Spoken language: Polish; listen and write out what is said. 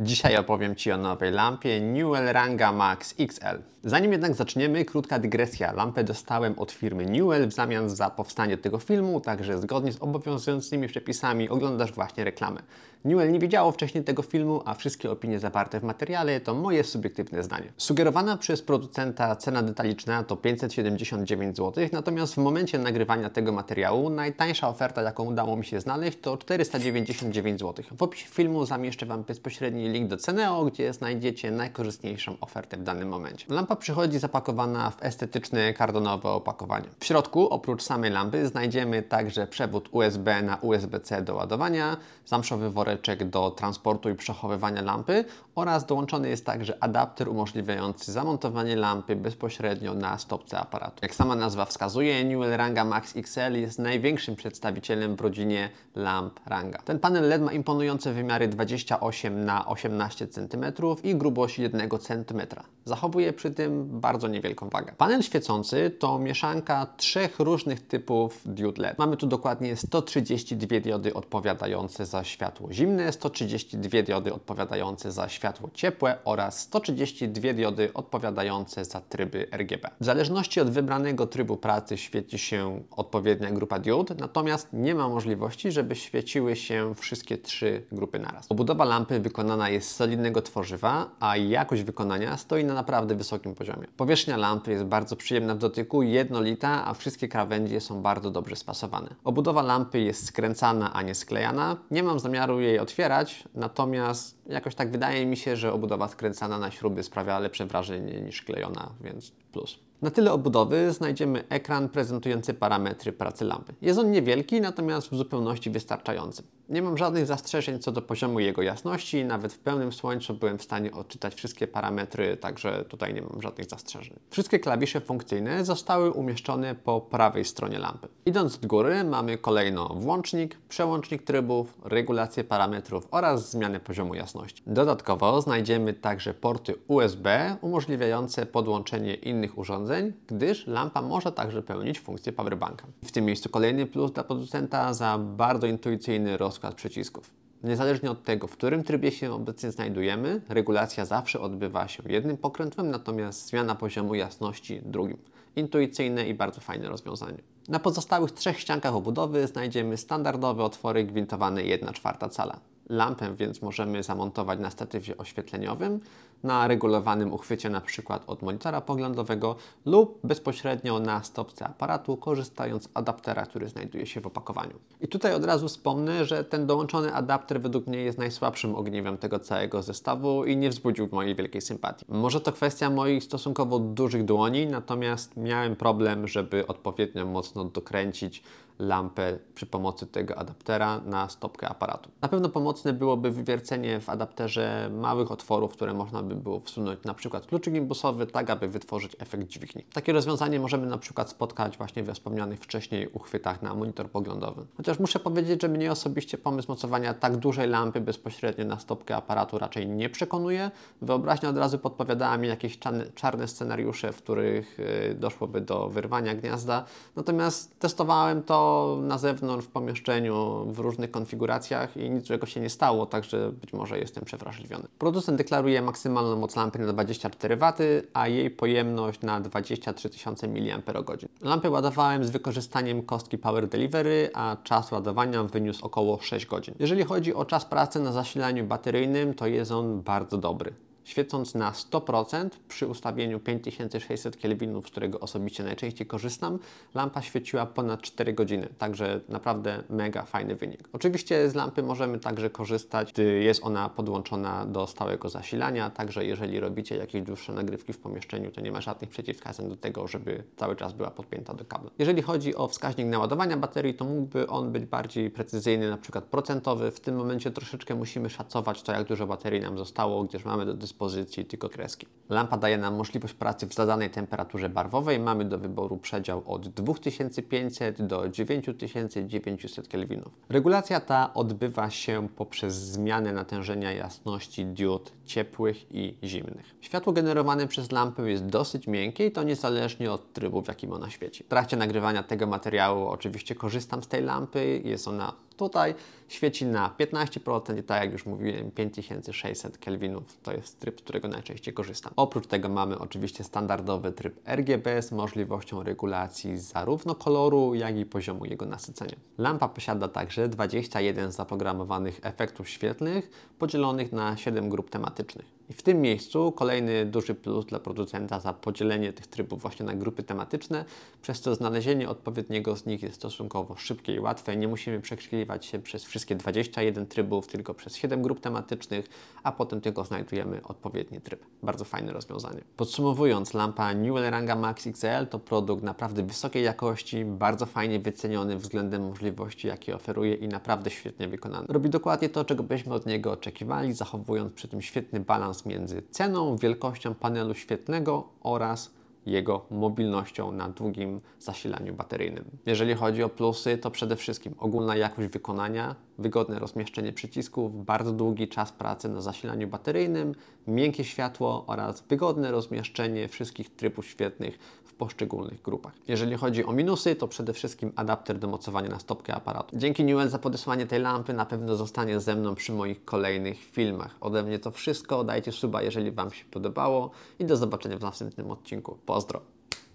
Dzisiaj opowiem Ci o nowej lampie Newell Ranga Max XL. Zanim jednak zaczniemy, krótka dygresja. Lampę dostałem od firmy Newell w zamian za powstanie tego filmu, także zgodnie z obowiązującymi przepisami oglądasz właśnie reklamę. Newell nie widziało wcześniej tego filmu, a wszystkie opinie zawarte w materiale to moje subiektywne zdanie. Sugerowana przez producenta cena detaliczna to 579 zł, natomiast w momencie nagrywania tego materiału najtańsza oferta, jaką udało mi się znaleźć, to 499 zł. W opisie filmu zamieszczę Wam bezpośredni czyli link do Ceneo, gdzie znajdziecie najkorzystniejszą ofertę w danym momencie. Lampa przychodzi zapakowana w estetyczne kardonowe opakowanie. W środku, oprócz samej lampy, znajdziemy także przewód USB na USB-C do ładowania, zamszowy woreczek do transportu i przechowywania lampy oraz dołączony jest także adapter umożliwiający zamontowanie lampy bezpośrednio na stopce aparatu. Jak sama nazwa wskazuje, Newell Ranga Max XL jest największym przedstawicielem w rodzinie lamp Ranga. Ten panel LED ma imponujące wymiary 28 na 8 18 cm i grubość 1 cm. Zachowuje przy tym bardzo niewielką wagę. Panel świecący to mieszanka trzech różnych typów diod LED. Mamy tu dokładnie 132 diody odpowiadające za światło zimne, 132 diody odpowiadające za światło ciepłe oraz 132 diody odpowiadające za tryby RGB. W zależności od wybranego trybu pracy świeci się odpowiednia grupa diod, natomiast nie ma możliwości, żeby świeciły się wszystkie trzy grupy naraz. Obudowa lampy wykonana wykonana jest z solidnego tworzywa, a jakość wykonania stoi na naprawdę wysokim poziomie. Powierzchnia lampy jest bardzo przyjemna w dotyku, jednolita, a wszystkie krawędzie są bardzo dobrze spasowane. Obudowa lampy jest skręcana, a nie sklejana. Nie mam zamiaru jej otwierać, natomiast jakoś tak wydaje mi się, że obudowa skręcana na śruby sprawia lepsze wrażenie niż klejona, więc plus. Na tyle obudowy znajdziemy ekran prezentujący parametry pracy lampy. Jest on niewielki, natomiast w zupełności wystarczający. Nie mam żadnych zastrzeżeń co do poziomu jego jasności, nawet w pełnym słońcu byłem w stanie odczytać wszystkie parametry, także tutaj nie mam żadnych zastrzeżeń. Wszystkie klawisze funkcyjne zostały umieszczone po prawej stronie lampy. Idąc w góry mamy kolejno włącznik, przełącznik trybów, regulację parametrów oraz zmianę poziomu jasności. Dodatkowo znajdziemy także porty USB umożliwiające podłączenie innych urządzeń, gdyż lampa może także pełnić funkcję powerbanka. W tym miejscu kolejny plus dla producenta za bardzo intuicyjny rozwój rozkład przycisków. Niezależnie od tego, w którym trybie się obecnie znajdujemy, regulacja zawsze odbywa się jednym pokrętłem, natomiast zmiana poziomu jasności drugim. Intuicyjne i bardzo fajne rozwiązanie. Na pozostałych trzech ściankach obudowy znajdziemy standardowe otwory gwintowane 1 cala. Lampę więc możemy zamontować na statywie oświetleniowym, na regulowanym uchwycie np. od monitora poglądowego lub bezpośrednio na stopce aparatu, korzystając z adaptera, który znajduje się w opakowaniu. I tutaj od razu wspomnę, że ten dołączony adapter według mnie jest najsłabszym ogniwem tego całego zestawu i nie wzbudził mojej wielkiej sympatii. Może to kwestia moich stosunkowo dużych dłoni, natomiast miałem problem, żeby odpowiednio mocno dokręcić lampę przy pomocy tego adaptera na stopkę aparatu. Na pewno pomocne byłoby wywiercenie w adapterze małych otworów, które można by było wsunąć na przykład kluczyk imbusowy, tak aby wytworzyć efekt dźwigni. Takie rozwiązanie możemy na przykład spotkać właśnie we wspomnianych wcześniej uchwytach na monitor poglądowy. Chociaż muszę powiedzieć, że mnie osobiście pomysł mocowania tak dużej lampy bezpośrednio na stopkę aparatu raczej nie przekonuje. Wyobraźnia od razu podpowiadała mi jakieś czarne scenariusze, w których e, doszłoby do wyrwania gniazda. Natomiast testowałem to na zewnątrz, w pomieszczeniu, w różnych konfiguracjach i niczego się nie stało, także być może jestem przewrażliwiony. Producent deklaruje maksymalną moc lampy na 24 W, a jej pojemność na 23 000 mAh. Lampę ładowałem z wykorzystaniem kostki Power Delivery, a czas ładowania wyniósł około 6 godzin. Jeżeli chodzi o czas pracy na zasilaniu bateryjnym, to jest on bardzo dobry świecąc na 100% przy ustawieniu 5600 kelwinów, z którego osobiście najczęściej korzystam, lampa świeciła ponad 4 godziny, także naprawdę mega fajny wynik. Oczywiście z lampy możemy także korzystać, gdy jest ona podłączona do stałego zasilania, także jeżeli robicie jakieś dłuższe nagrywki w pomieszczeniu, to nie ma żadnych przeciwwskazań do tego, żeby cały czas była podpięta do kabla. Jeżeli chodzi o wskaźnik naładowania baterii, to mógłby on być bardziej precyzyjny, na przykład procentowy. W tym momencie troszeczkę musimy szacować to, jak dużo baterii nam zostało, gdyż mamy do dyspozycji pozycji tylko kreski. Lampa daje nam możliwość pracy w zadanej temperaturze barwowej. Mamy do wyboru przedział od 2500 do 9900 kelwinów. Regulacja ta odbywa się poprzez zmianę natężenia jasności diod ciepłych i zimnych. Światło generowane przez lampę jest dosyć miękkie i to niezależnie od trybu, w jakim ona świeci. W trakcie nagrywania tego materiału oczywiście korzystam z tej lampy. Jest ona Tutaj świeci na 15% i tak jak już mówiłem 5600 kelwinów to jest tryb, z którego najczęściej korzystam. Oprócz tego mamy oczywiście standardowy tryb RGB z możliwością regulacji zarówno koloru, jak i poziomu jego nasycenia. Lampa posiada także 21 zaprogramowanych efektów świetlnych podzielonych na 7 grup tematycznych. I w tym miejscu kolejny duży plus dla producenta za podzielenie tych trybów właśnie na grupy tematyczne, przez co znalezienie odpowiedniego z nich jest stosunkowo szybkie i łatwe. Nie musimy przekrzykliwać się przez wszystkie 21 trybów, tylko przez 7 grup tematycznych, a potem tylko znajdujemy odpowiedni tryb. Bardzo fajne rozwiązanie. Podsumowując, lampa Ranga Max XL to produkt naprawdę wysokiej jakości, bardzo fajnie wyceniony względem możliwości, jakie oferuje i naprawdę świetnie wykonany. Robi dokładnie to, czego byśmy od niego oczekiwali, zachowując przy tym świetny balans bilans między ceną, wielkością panelu świetnego oraz jego mobilnością na długim zasilaniu bateryjnym. Jeżeli chodzi o plusy, to przede wszystkim ogólna jakość wykonania, wygodne rozmieszczenie przycisków, bardzo długi czas pracy na zasilaniu bateryjnym, miękkie światło oraz wygodne rozmieszczenie wszystkich trybów świetnych w poszczególnych grupach. Jeżeli chodzi o minusy, to przede wszystkim adapter do mocowania na stopkę aparatu. Dzięki Newell za podesłanie tej lampy na pewno zostanie ze mną przy moich kolejnych filmach. Ode mnie to wszystko, dajcie suba, jeżeli Wam się podobało i do zobaczenia w następnym odcinku. Pozdro!